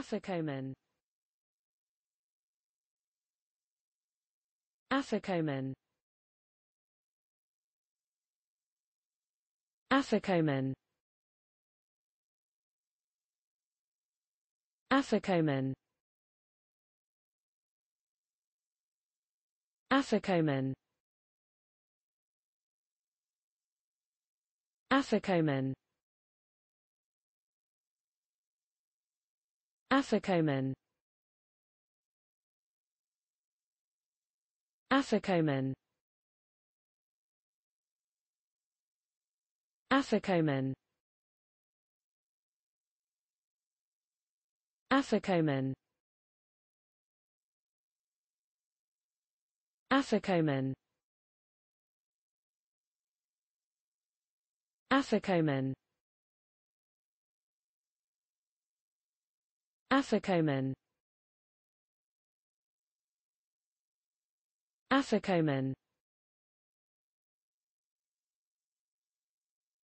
Afikoman Afikoman Afikoman Afikoman Afikoman Afikoman Afikoman Afikoman Afikoman Afikoman Afikoman Afikoman Afikoman Afikoman